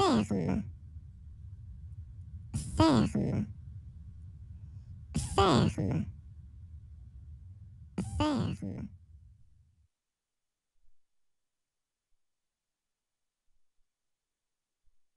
ferme, ferme, ferme, ferme.